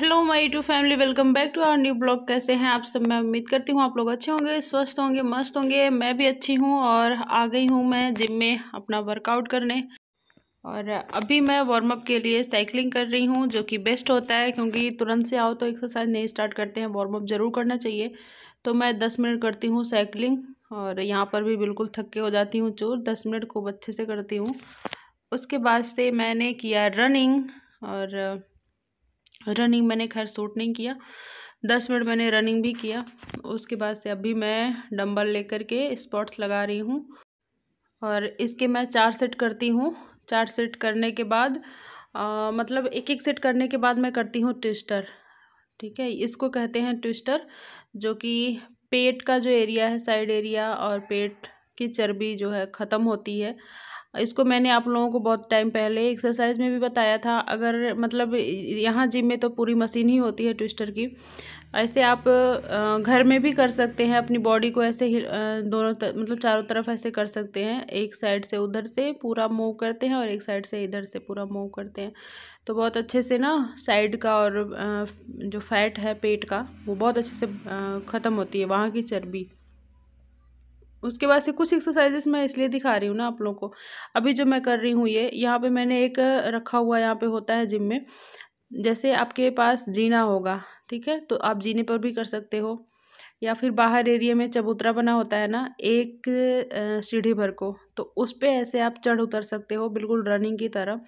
hello my to family welcome back to our new blog कैसे हैं आप सब मैं उम्मीद करती हूँ आप लोग अच्छे होंगे स्वस्थ होंगे मस्त होंगे मैं भी अच्छी हूँ और आ गई हूँ मैं जिम में अपना वर्कआउट करने और अभी मैं वार्मअप के लिए साइकिलिंग कर रही हूँ जो कि बेस्ट होता है क्योंकि तुरंत से आओ तो एक्सरसाइज नहीं स्टार्ट करते हैं अप ज़रूर करना चाहिए तो मैं दस मिनट करती हूँ साइकिलिंग और यहाँ पर भी बिल्कुल थके हो जाती हूँ चोर दस मिनट खूब अच्छे से करती हूँ उसके बाद से मैंने किया रनिंग और रनिंग मैंने खैर सूट नहीं किया दस मिनट मैंने रनिंग भी किया उसके बाद से अभी मैं डंबल लेकर के स्पॉट्स लगा रही हूँ और इसके मैं चार सेट करती हूँ चार सेट करने के बाद आ, मतलब एक एक सेट करने के बाद मैं करती हूँ ट्विस्टर ठीक है इसको कहते हैं ट्विस्टर जो कि पेट का जो एरिया है साइड एरिया और पेट की चर्बी जो है ख़त्म होती है इसको मैंने आप लोगों को बहुत टाइम पहले एक्सरसाइज में भी बताया था अगर मतलब यहाँ जिम में तो पूरी मशीन ही होती है ट्विस्टर की ऐसे आप घर में भी कर सकते हैं अपनी बॉडी को ऐसे दोनों तर, मतलब चारों तरफ ऐसे कर सकते हैं एक साइड से उधर से पूरा मूव करते हैं और एक साइड से इधर से पूरा मूव करते हैं तो बहुत अच्छे से ना साइड का और जो फैट है पेट का वो बहुत अच्छे से ख़त्म होती है वहाँ की चर्बी उसके बाद से कुछ एक्सरसाइजेस मैं इसलिए दिखा रही हूँ ना आप लोगों को अभी जो मैं कर रही हूँ ये यहाँ पे मैंने एक रखा हुआ यहाँ पे होता है जिम में जैसे आपके पास जीना होगा ठीक है तो आप जीने पर भी कर सकते हो या फिर बाहर एरिया में चबूतरा बना होता है ना एक सीढ़ी भर को तो उस पर ऐसे आप चढ़ उतर सकते हो बिल्कुल रनिंग की तरह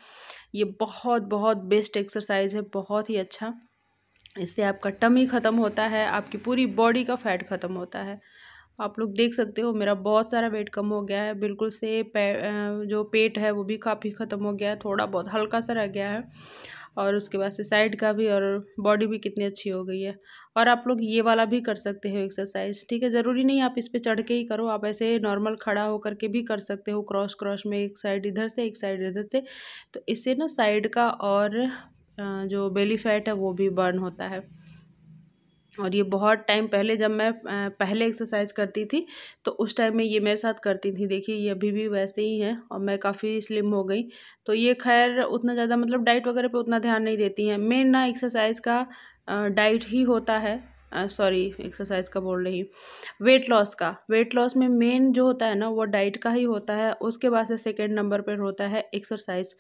ये बहुत बहुत बेस्ट एक्सरसाइज है बहुत ही अच्छा इससे आपका टमी ख़त्म होता है आपकी पूरी बॉडी का फैट ख़त्म होता है आप लोग देख सकते हो मेरा बहुत सारा वेट कम हो गया है बिल्कुल से पे, जो पेट है वो भी काफ़ी ख़त्म हो गया है थोड़ा बहुत हल्का सा रह गया है और उसके बाद से साइड का भी और बॉडी भी कितनी अच्छी हो गई है और आप लोग ये वाला भी कर सकते हो एक्सरसाइज ठीक है ज़रूरी नहीं आप इस पर चढ़ के ही करो आप ऐसे नॉर्मल खड़ा होकर के भी कर सकते हो क्रॉस क्रॉस में एक साइड इधर से एक साइड इधर से तो इससे ना साइड का और जो बेली फैट है वो भी बर्न होता है और ये बहुत टाइम पहले जब मैं पहले एक्सरसाइज करती थी तो उस टाइम में ये मेरे साथ करती थी देखिए ये अभी भी वैसे ही हैं और मैं काफ़ी स्लिम हो गई तो ये खैर उतना ज़्यादा मतलब डाइट वगैरह पे उतना ध्यान नहीं देती हैं मेन ना एक्सरसाइज का डाइट ही होता है सॉरी एक्सरसाइज का बोल रही वेट लॉस का वेट लॉस में मेन जो होता है ना वो डाइट का ही होता है उसके बाद से सेकेंड नंबर पर होता है एक्सरसाइज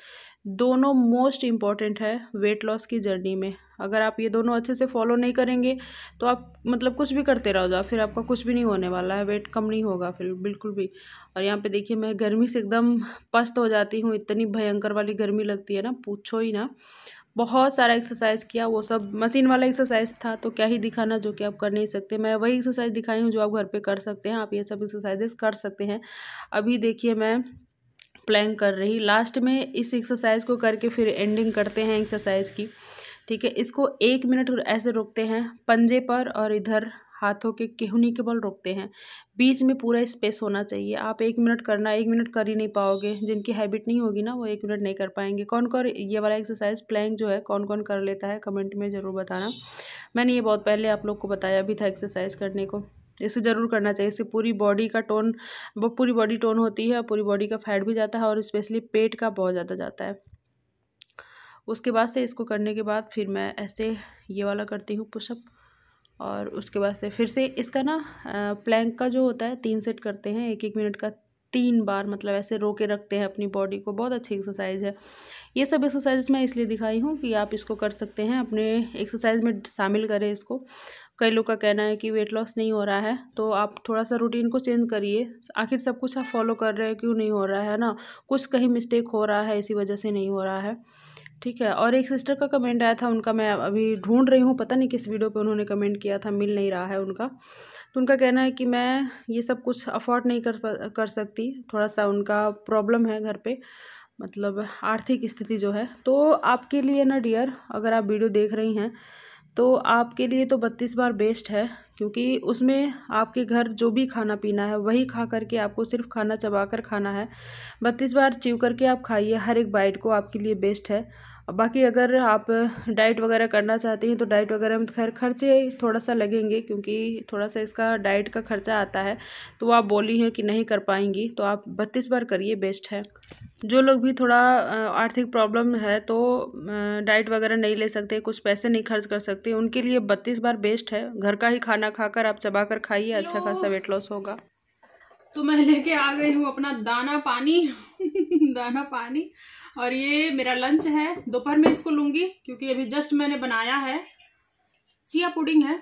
दोनों मोस्ट इम्पॉर्टेंट है वेट लॉस की जर्नी में अगर आप ये दोनों अच्छे से फॉलो नहीं करेंगे तो आप मतलब कुछ भी करते रहो जाओ फिर आपका कुछ भी नहीं होने वाला है वेट कम नहीं होगा फिर बिल्कुल भी और यहाँ पे देखिए मैं गर्मी से एकदम पस्त हो जाती हूँ इतनी भयंकर वाली गर्मी लगती है ना पूछो ही ना बहुत सारा एक्सरसाइज किया वो सब मशीन वाला एक्सरसाइज था तो क्या ही दिखाना जो कि आप कर नहीं सकते मैं वही एक्सरसाइज दिखाई हूँ जो आप घर पे कर सकते हैं आप ये सब एक्सरसाइजेस कर सकते हैं अभी देखिए मैं प्लैंग कर रही लास्ट में इस एक्सरसाइज को करके फिर एंडिंग करते हैं एक्सरसाइज की ठीक है इसको एक मिनट ऐसे रोकते हैं पंजे पर और इधर हाथों के केहनी के बल रोकते हैं बीच में पूरा स्पेस होना चाहिए आप एक मिनट करना एक मिनट कर ही नहीं पाओगे जिनकी हैबिट नहीं होगी ना वो एक मिनट नहीं कर पाएंगे कौन कौन ये वाला एक्सरसाइज प्लैंक जो है कौन कौन कर लेता है कमेंट में ज़रूर बताना मैंने ये बहुत पहले आप लोग को बताया भी था एक्सरसाइज करने को इसे ज़रूर करना चाहिए इससे पूरी बॉडी का टोन वो पूरी बॉडी टोन होती है पूरी बॉडी का फैट भी जाता है और स्पेशली पेट का बहुत ज़्यादा जाता है उसके बाद से इसको करने के बाद फिर मैं ऐसे ये वाला करती हूँ पुशअप और उसके बाद से फिर से इसका ना प्लैंक का जो होता है तीन सेट करते हैं एक एक मिनट का तीन बार मतलब ऐसे रो के रखते हैं अपनी बॉडी को बहुत अच्छी एक्सरसाइज है ये सब एक्सरसाइज मैं इसलिए दिखाई हूँ कि आप इसको कर सकते हैं अपने एक्सरसाइज में शामिल करें इसको कई लोग का कहना है कि वेट लॉस नहीं हो रहा है तो आप थोड़ा सा रूटीन को चेंज करिए आखिर सब कुछ आप फॉलो कर रहे हैं क्यों नहीं हो रहा है ना कुछ कहीं मिस्टेक हो रहा है इसी वजह से नहीं हो रहा है ठीक है और एक सिस्टर का कमेंट आया था उनका मैं अभी ढूंढ रही हूँ पता नहीं किस वीडियो पे उन्होंने कमेंट किया था मिल नहीं रहा है उनका तो उनका कहना है कि मैं ये सब कुछ अफोर्ड नहीं कर कर सकती थोड़ा सा उनका प्रॉब्लम है घर पे मतलब आर्थिक स्थिति जो है तो आपके लिए ना डियर अगर आप वीडियो देख रही हैं तो आपके लिए तो बत्तीस बार बेस्ट है क्योंकि उसमें आपके घर जो भी खाना पीना है वही खा करके आपको सिर्फ खाना चबा कर खाना है बत्तीस बार चीव करके आप खाइए हर एक बाइट को आपके लिए बेस्ट है बाकी अगर आप डाइट वगैरह करना चाहती हैं तो डाइट वगैरह में खैर खर्चे थोड़ा सा लगेंगे क्योंकि थोड़ा सा इसका डाइट का खर्चा आता है तो आप बोली हैं कि नहीं कर पाएंगी तो आप बत्तीस बार करिए बेस्ट है जो लोग भी थोड़ा आर्थिक प्रॉब्लम है तो डाइट वगैरह नहीं ले सकते कुछ पैसे नहीं खर्च कर सकते उनके लिए बत्तीस बार बेस्ट है घर का ही खाना खाकर आप चबा कर खाइए अच्छा खासा वेट लॉस होगा तो मैं लेके आ गई हूँ अपना दाना पानी दाना पानी और ये मेरा लंच है दोपहर में इसको लूंगी क्योंकि अभी जस्ट मैंने बनाया है चिया पुडिंग है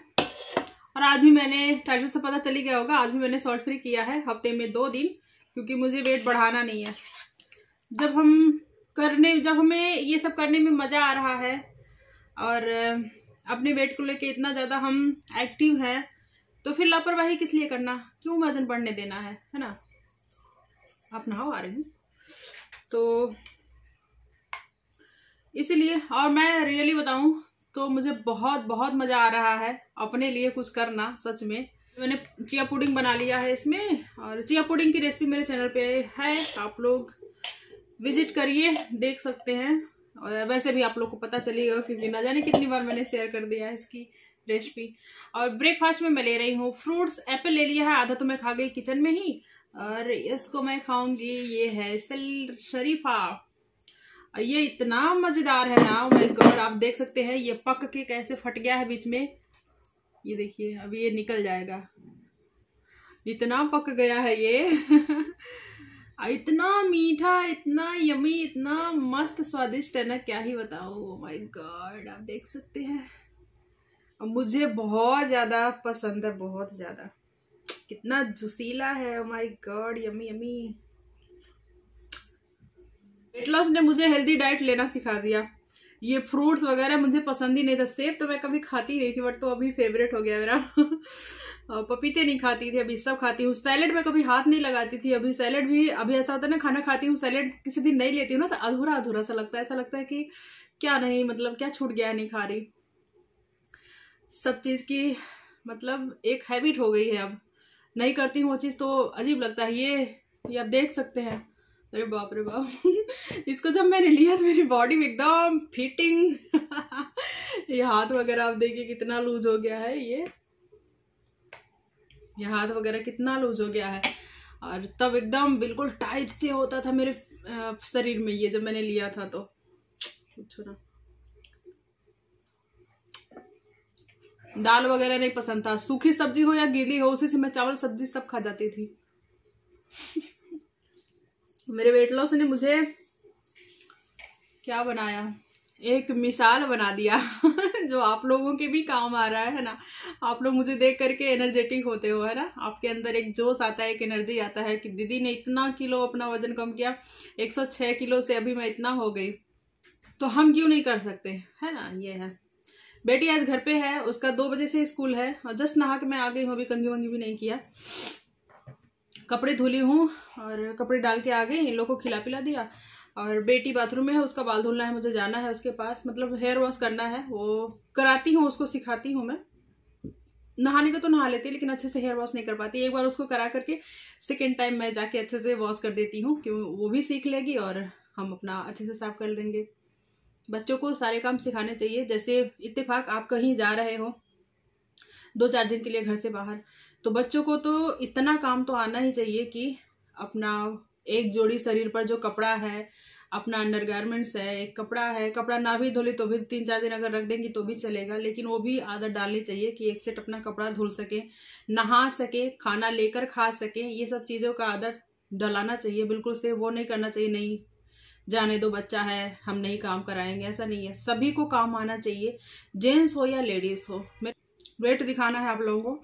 और आज भी मैंने टाइटल से पता चली गया होगा आज भी मैंने सॉल्ट फ्री किया है हफ्ते में दो दिन क्योंकि मुझे वेट बढ़ाना नहीं है जब हम करने जब हमें ये सब करने में मज़ा आ रहा है और अपने वेट को लेके इतना ज़्यादा हम एक्टिव हैं तो फिर लापरवाही किस लिए करना क्यों वजन बढ़ने देना है है ना आप नहाओ आ रहे हैं तो इसीलिए और मैं रियली बताऊं तो मुझे बहुत बहुत मज़ा आ रहा है अपने लिए कुछ करना सच में मैंने चिया पुडिंग बना लिया है इसमें और चिया पुडिंग की रेसिपी मेरे चैनल पे है आप लोग विजिट करिए देख सकते हैं और वैसे भी आप लोग को पता चलेगा क्योंकि ना जाने कितनी बार मैंने शेयर कर दिया है इसकी रेसिपी और ब्रेकफास्ट में मैं ले रही हूँ फ्रूट्स एप्पल ले लिया है आधा तो मैं खा गई किचन में ही और इसको मैं खाऊंगी ये है सल शरीफा ये इतना मज़ेदार है ना माय oh गॉड आप देख सकते हैं ये पक के कैसे फट गया है बीच में ये देखिए अभी ये निकल जाएगा इतना पक गया है ये इतना मीठा इतना यमी इतना मस्त स्वादिष्ट है ना क्या ही बताओ माय गॉड आप देख सकते हैं मुझे बहुत ज़्यादा पसंद है बहुत ज़्यादा कितना जुसीला है my god yummy yummy weight loss ने मुझे हेल्दी डाइट लेना सिखा दिया ये फ्रूट्स वगैरह मुझे पसंद ही नहीं था सेब तो मैं कभी खाती नहीं थी बट तो अभी फेवरेट हो गया मेरा पपीते नहीं खाती थी अभी सब खाती हूँ सैलेड में कभी हाथ नहीं लगाती थी अभी सैलेड भी अभी ऐसा होता है ना खाना खाती हूँ सैलेड किसी दिन नहीं लेती हूँ ना तो अधूरा अधूरा सा लगता है ऐसा लगता है कि क्या नहीं मतलब क्या छूट गया नहीं खा रही सब चीज़ की मतलब एक हैबिट हो गई है अब नहीं करती हूँ वो चीज़ तो अजीब लगता है ये, ये आप देख सकते हैं अरे बाप रे बाप इसको जब मैंने लिया तो मेरी बॉडी में एकदम फिटिंग ये हाथ वगैरह आप देखिए कितना लूज हो गया है ये ये हाथ वगैरह कितना लूज हो गया है और तब एकदम बिल्कुल टाइट से होता था मेरे शरीर में ये जब मैंने लिया था तो छोड़ा ना दाल वगैरह नहीं पसंद था सूखी सब्जी हो या गीली हो उसी से मैं चावल सब्जी सब खा जाती थी मेरे वेट लॉस ने मुझे क्या बनाया एक मिसाल बना दिया जो आप लोगों के भी काम आ रहा है है ना आप लोग मुझे देख करके एनर्जेटिक होते हो है ना आपके अंदर एक जोश आता है एक एनर्जी आता है कि दीदी ने इतना किलो अपना वजन कम किया एक सौ छः किलो से अभी मैं इतना हो गई तो हम क्यों नहीं कर सकते है ना ये है बेटी आज घर पे है उसका दो बजे से स्कूल है और जस्ट नहा के मैं आ गई हूँ अभी कंगी वंगी भी नहीं किया कपड़े धुली हूँ और कपड़े डाल के आ गए इन लोग को खिला पिला दिया और बेटी बाथरूम में है उसका बाल धुलना है मुझे जाना है उसके पास मतलब हेयर वॉश करना है वो कराती हूँ उसको सिखाती हूँ मैं नहाने का तो नहा लेती लेकिन अच्छे से हेयर वॉश नहीं कर पाती एक बार उसको करा करके सेकेंड टाइम मैं जाके अच्छे से वॉश कर देती हूँ क्यों वो भी सीख लेगी और हम अपना अच्छे से साफ कर देंगे बच्चों को सारे काम सिखाने चाहिए जैसे इत्तेफाक आप कहीं जा रहे हो दो चार दिन के लिए घर से बाहर तो बच्चों को तो इतना काम तो आना ही चाहिए कि अपना एक जोड़ी शरीर पर जो कपड़ा है अपना अंडरगारमेंट्स है एक कपड़ा है कपड़ा ना भी धोले तो भी तीन चार दिन अगर रख देंगी तो भी चलेगा लेकिन वो भी आदत डालनी चाहिए कि एक सेट अपना कपड़ा धुल सके नहा सके खाना लेकर खा सके ये सब चीज़ों का आदत डलाना चाहिए बिल्कुल से वो नहीं करना चाहिए नहीं जाने दो बच्चा है हम नहीं काम कराएंगे ऐसा नहीं है सभी को काम आना चाहिए जेंट्स हो या लेडीज़ हो वेट दिखाना है आप लोगों को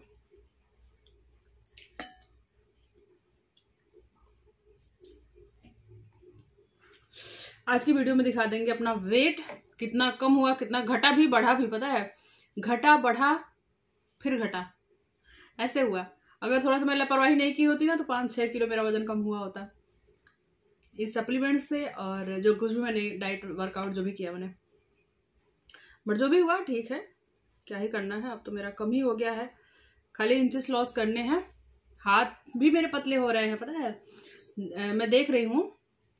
आज की वीडियो में दिखा देंगे अपना वेट कितना कम हुआ कितना घटा भी बढ़ा भी पता है घटा बढ़ा फिर घटा ऐसे हुआ अगर थोड़ा सा मैं लापरवाही नहीं की होती ना तो पाँच छः किलो मेरा वजन कम हुआ होता इस सप्लीमेंट से और जो कुछ भी मैंने डाइट वर्कआउट जो भी किया मैंने बट जो भी हुआ ठीक है क्या ही करना है अब तो मेरा कम ही हो गया है खाली इंचेस लॉस करने हैं हाथ भी मेरे पतले हो रहे हैं पता है मैं देख रही हूँ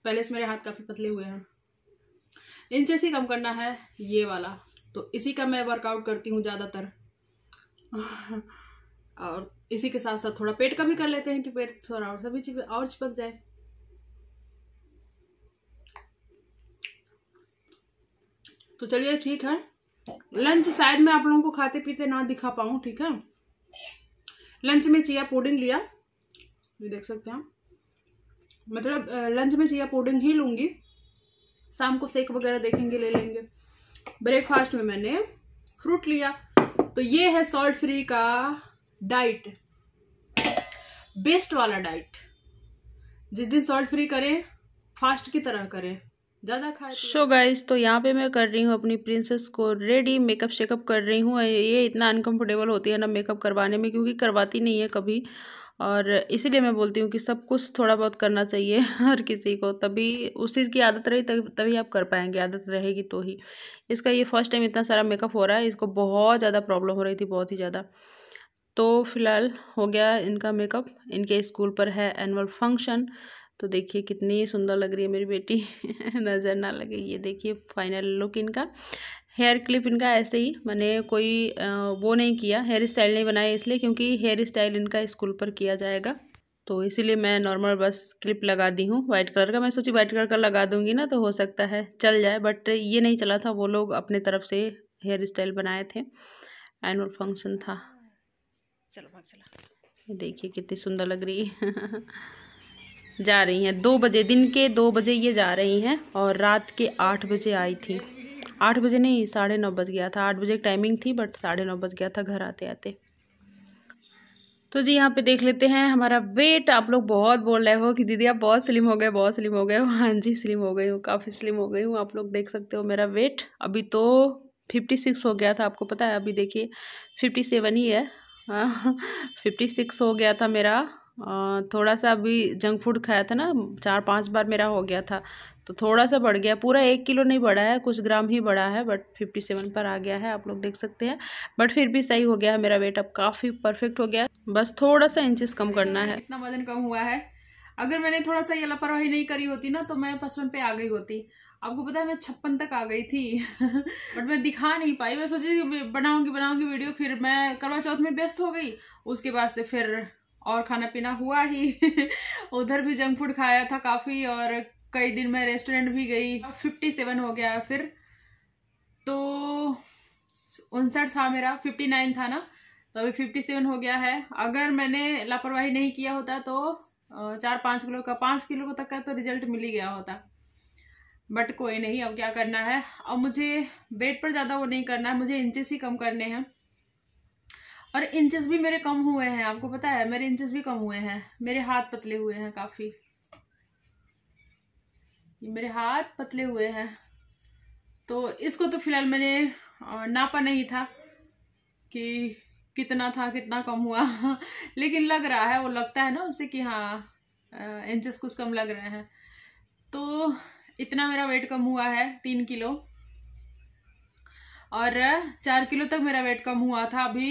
पहले से मेरे हाथ काफ़ी पतले हुए हैं इंच से कम करना है ये वाला तो इसी का मैं वर्कआउट करती हूँ ज़्यादातर और इसी के साथ साथ थोड़ा पेट का भी कर लेते हैं कि पेट थोड़ा और सभी चीज़ और चिपक जाए तो चलिए ठीक है लंच शायद मैं आप लोगों को खाते पीते ना दिखा पाऊँ ठीक है लंच में चिया पोडिंग लिया ये देख सकते हैं मतलब लंच में चिया पोडिंग ही लूँगी शाम को सेक वगैरह देखेंगे ले लेंगे ब्रेकफास्ट में मैंने फ्रूट लिया तो ये है सॉल्ट फ्री का डाइट बेस्ट वाला डाइट जिस दिन सॉल्ट फ्री करें फास्ट की तरह करें ज़्यादा खाए शो तो- गाइस तो यहाँ पे मैं कर रही हूँ अपनी प्रिंसेस को रेडी मेकअप शेकअप कर रही हूँ ये इतना अनकंफर्टेबल होती है ना मेकअप करवाने में क्योंकि करवाती नहीं है कभी और इसीलिए मैं बोलती हूँ कि सब कुछ थोड़ा बहुत करना चाहिए हर किसी को तभी उस चीज़ की आदत रही तभी तभी आप कर पाएंगे आदत रहेगी तो ही इसका ये फर्स्ट टाइम इतना सारा मेकअप हो रहा है इसको बहुत ज़्यादा प्रॉब्लम हो रही थी बहुत ही ज़्यादा तो फिलहाल हो गया इनका मेकअप इनके स्कूल पर है एनुअल फंक्शन तो देखिए कितनी सुंदर लग रही है मेरी बेटी नज़र ना लगे ये देखिए फाइनल लुक इनका हेयर क्लिप इनका ऐसे ही मैंने कोई वो नहीं किया हेयर स्टाइल नहीं बनाया इसलिए क्योंकि हेयर स्टाइल इनका स्कूल पर किया जाएगा तो इसीलिए मैं नॉर्मल बस क्लिप लगा दी हूँ वाइट कलर का मैं सोची वाइट कलर का लगा दूँगी ना तो हो सकता है चल जाए बट ये नहीं चला था वो लोग अपने तरफ से हेयर स्टाइल बनाए थे एनुअल फंक्शन था चलो चला देखिए कितनी सुंदर लग रही है जा रही हैं दो बजे दिन के दो बजे ये जा रही हैं और रात के आठ बजे आई थी आठ बजे नहीं साढ़े नौ बज गया था आठ बजे टाइमिंग थी बट साढ़े नौ बज गया था घर आते आते तो जी यहाँ पे देख लेते हैं हमारा वेट आप लोग बहुत बोल रहे हो कि दीदी आप बहुत स्लिम हो गए बहुत स्लिम हो गए हो हाँ जी स्लिम हो गई हूँ काफ़ी स्लिम हो गई हूँ आप लोग देख सकते हो मेरा वेट अभी तो फिफ्टी सिक्स हो गया था आपको पता है अभी देखिए फिफ्टी सेवन ही है फिफ्टी हाँ, सिक्स हो गया था मेरा थोड़ा सा अभी जंक फूड खाया था ना चार पांच बार मेरा हो गया था तो थोड़ा सा बढ़ गया पूरा एक किलो नहीं बढ़ा है कुछ ग्राम ही बढ़ा है बट फिफ्टी सेवन पर आ गया है आप लोग देख सकते हैं बट फिर भी सही हो गया है मेरा वेट अब काफ़ी परफेक्ट हो गया बस थोड़ा सा इंचेस कम करना है इतना वजन कम हुआ है अगर मैंने थोड़ा सा ये लापरवाही नहीं करी होती ना तो मैं पचपन पे आ गई होती आपको पता है मैं छप्पन तक आ गई थी बट मैं दिखा नहीं पाई मैं सोची बनाऊंगी बनाऊंगी वीडियो फिर मैं करवा चौथ में व्यस्त हो गई उसके बाद से फिर और खाना पीना हुआ ही उधर भी जंक फूड खाया था काफ़ी और कई दिन मैं रेस्टोरेंट भी गई फिफ्टी सेवन हो गया फिर तो उनसठ था मेरा फिफ्टी नाइन था ना तो अभी फिफ्टी सेवन हो गया है अगर मैंने लापरवाही नहीं किया होता तो चार पाँच किलो का पाँच किलो तक का तो रिजल्ट मिल ही गया होता बट कोई नहीं अब क्या करना है अब मुझे वेट पर ज़्यादा वो नहीं करना है मुझे इंचेस ही कम करने हैं और इंचेस भी मेरे कम हुए हैं आपको पता है मेरे इंचेस भी कम हुए हैं मेरे हाथ पतले हुए हैं काफ़ी ये मेरे हाथ पतले हुए हैं तो इसको तो फिलहाल मैंने नापा नहीं था कि कितना था कितना कम हुआ लेकिन लग रहा है वो लगता है ना उससे कि हाँ इंचेस कुछ कम लग रहे हैं तो इतना मेरा वेट कम हुआ है तीन किलो और चार किलो तक मेरा वेट कम हुआ था अभी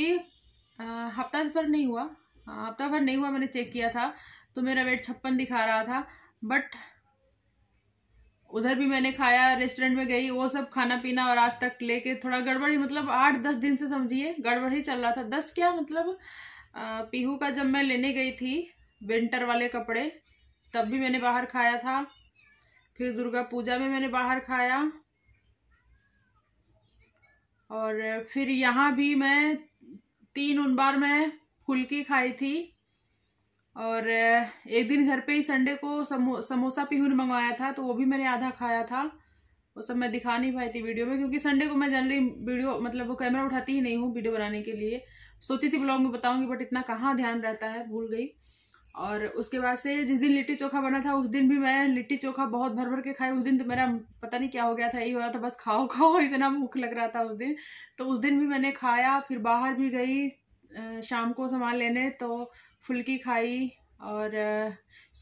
हफ्ता भर नहीं हुआ हफ्ता भर नहीं हुआ मैंने चेक किया था तो मेरा वेट छप्पन दिखा रहा था बट उधर भी मैंने खाया रेस्टोरेंट में गई वो सब खाना पीना और आज तक लेके थोड़ा गड़बड़ी मतलब आठ दस दिन से समझिए गड़बड़ ही चल रहा था दस क्या मतलब पीहू का जब मैं लेने गई थी विंटर वाले कपड़े तब भी मैंने बाहर खाया था फिर दुर्गा पूजा में मैंने बाहर खाया और फिर यहाँ भी मैं तीन उन बार मैं फुल्की खाई थी और एक दिन घर पे ही संडे को समो, समोसा पिहुन मंगवाया था तो वो भी मैंने आधा खाया था वो सब मैं दिखा नहीं पाई थी वीडियो में क्योंकि संडे को मैं जनरली वीडियो मतलब वो कैमरा उठाती ही नहीं हूँ वीडियो बनाने के लिए सोची थी ब्लॉग में बताऊंगी बट इतना कहाँ ध्यान रहता है भूल गई और उसके बाद से जिस दिन लिट्टी चोखा बना था उस दिन भी मैं लिट्टी चोखा बहुत भर भर के खाई उस दिन तो मेरा पता नहीं क्या हो गया था यही हो रहा था बस खाओ खाओ इतना भूख लग रहा था उस दिन तो उस दिन भी मैंने खाया फिर बाहर भी गई शाम को सामान लेने तो फुल्की खाई और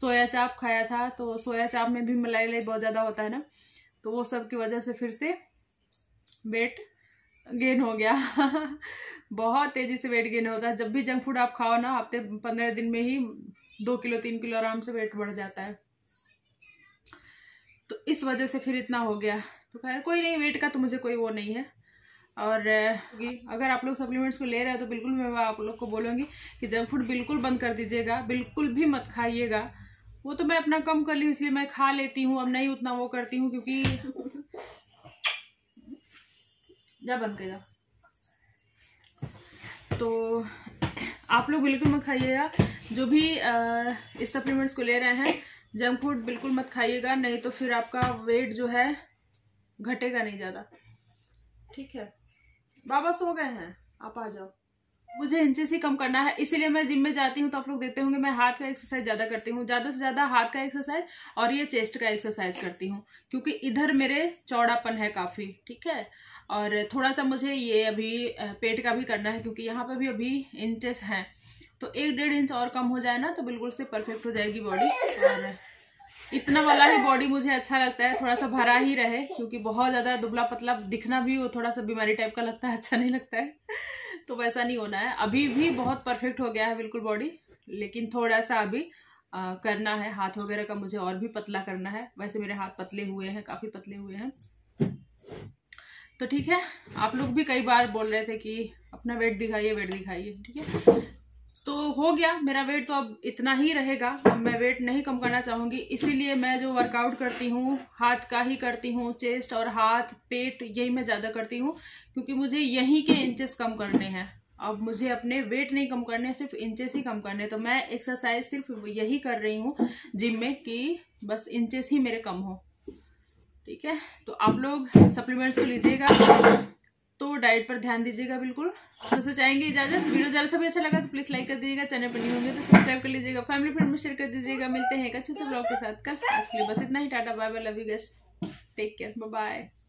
सोया चाप खाया था तो सोया चाप में भी मलाई लाई बहुत ज़्यादा होता है ना तो वो सब की वजह से फिर से वेट गेन हो गया बहुत तेज़ी से वेट गेन होता है जब भी जंक फूड आप खाओ ना हफ्ते पंद्रह दिन में ही दो किलो तीन किलो आराम से वेट बढ़ जाता है तो इस वजह से फिर इतना हो गया तो खैर कोई नहीं वेट का तो मुझे कोई वो नहीं है और अगर आप लोग सप्लीमेंट्स को ले रहे हो तो बिल्कुल मैं आप लोग को बोलूँगी कि जंक फूड बिल्कुल बंद कर दीजिएगा बिल्कुल भी मत खाइएगा वो तो मैं अपना कम कर ली इसलिए मैं खा लेती हूँ अब नहीं उतना वो करती हूँ क्योंकि जा बंद कर जा तो आप लोग बिल्कुल मत खाइएगा जो भी इस सप्लीमेंट्स को ले रहे हैं जंक फूड बिल्कुल मत खाइएगा नहीं तो फिर आपका वेट जो है घटेगा नहीं ज़्यादा ठीक है बाबा सो गए हैं आप आ जाओ मुझे इंचेस ही कम करना है इसीलिए मैं जिम में जाती हूँ तो आप लोग देखते होंगे मैं हाथ का एक्सरसाइज ज़्यादा करती हूँ ज़्यादा से ज़्यादा हाथ का एक्सरसाइज और ये चेस्ट का एक्सरसाइज करती हूँ क्योंकि इधर मेरे चौड़ापन है काफ़ी ठीक है और थोड़ा सा मुझे ये अभी पेट का भी करना है क्योंकि यहाँ पर भी अभी इंचेस हैं तो एक डेढ़ इंच और कम हो जाए ना तो बिल्कुल से परफेक्ट हो जाएगी बॉडी और इतना वाला ही बॉडी मुझे अच्छा लगता है थोड़ा सा भरा ही रहे क्योंकि बहुत ज़्यादा दुबला पतला दिखना भी वो थोड़ा सा बीमारी टाइप का लगता है अच्छा नहीं लगता है तो वैसा नहीं होना है अभी भी बहुत परफेक्ट हो गया है बिल्कुल बॉडी लेकिन थोड़ा सा अभी आ, करना है हाथ वगैरह का मुझे और भी पतला करना है वैसे मेरे हाथ पतले हुए हैं काफ़ी पतले हुए हैं तो ठीक है आप लोग भी कई बार बोल रहे थे कि अपना वेट दिखाइए वेट दिखाइए ठीक है तो हो गया मेरा वेट तो अब इतना ही रहेगा अब मैं वेट नहीं कम करना चाहूँगी इसीलिए मैं जो वर्कआउट करती हूँ हाथ का ही करती हूँ चेस्ट और हाथ पेट यही मैं ज़्यादा करती हूँ क्योंकि मुझे यहीं के इंचेस कम करने हैं अब मुझे अपने वेट नहीं कम करने सिर्फ इंचेस ही कम करने तो मैं एक्सरसाइज सिर्फ यही कर रही हूँ जिम में कि बस इंचेस ही मेरे कम हो ठीक है तो आप लोग सप्लीमेंट्स को लीजिएगा तो डाइट पर ध्यान दीजिएगा बिल्कुल सबसे चाहेंगे इजाजत वीडियो ज़्यादा समय अच्छा लगा तो प्लीज़ लाइक कर दीजिएगा चैनल पर नहीं होंगे तो सब्सक्राइब कर लीजिएगा फैमिली फ्रेंड में शेयर कर दीजिएगा मिलते हैं एक अच्छे से ब्लॉग के साथ कल आज के लिए बस इतना ही tata bye bye love you guest take care bye